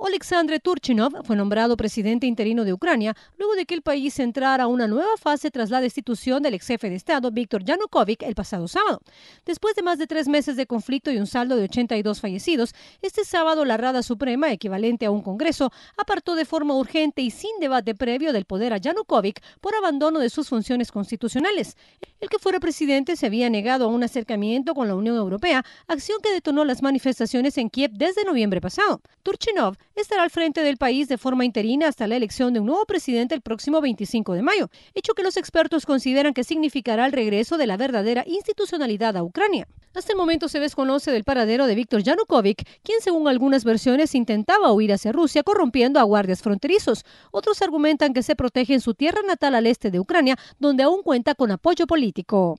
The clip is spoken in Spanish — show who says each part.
Speaker 1: Oleksandr Turchinov fue nombrado presidente interino de Ucrania luego de que el país entrara a una nueva fase tras la destitución del ex jefe de Estado Víctor Yanukovych el pasado sábado. Después de más de tres meses de conflicto y un saldo de 82 fallecidos, este sábado la Rada Suprema, equivalente a un Congreso, apartó de forma urgente y sin debate previo del poder a Yanukovych por abandono de sus funciones constitucionales. El que fuera presidente se había negado a un acercamiento con la Unión Europea, acción que detonó las manifestaciones en Kiev desde noviembre pasado. Turchinov estará al frente del país de forma interina hasta la elección de un nuevo presidente el próximo 25 de mayo, hecho que los expertos consideran que significará el regreso de la verdadera institucionalidad a Ucrania. Hasta el momento se desconoce del paradero de Víctor Yanukovych, quien según algunas versiones intentaba huir hacia Rusia corrompiendo a guardias fronterizos. Otros argumentan que se protege en su tierra natal al este de Ucrania, donde aún cuenta con apoyo político.